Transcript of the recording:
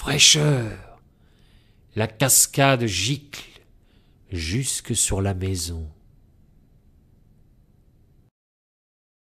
fraîcheur. La cascade gicle jusque sur la maison.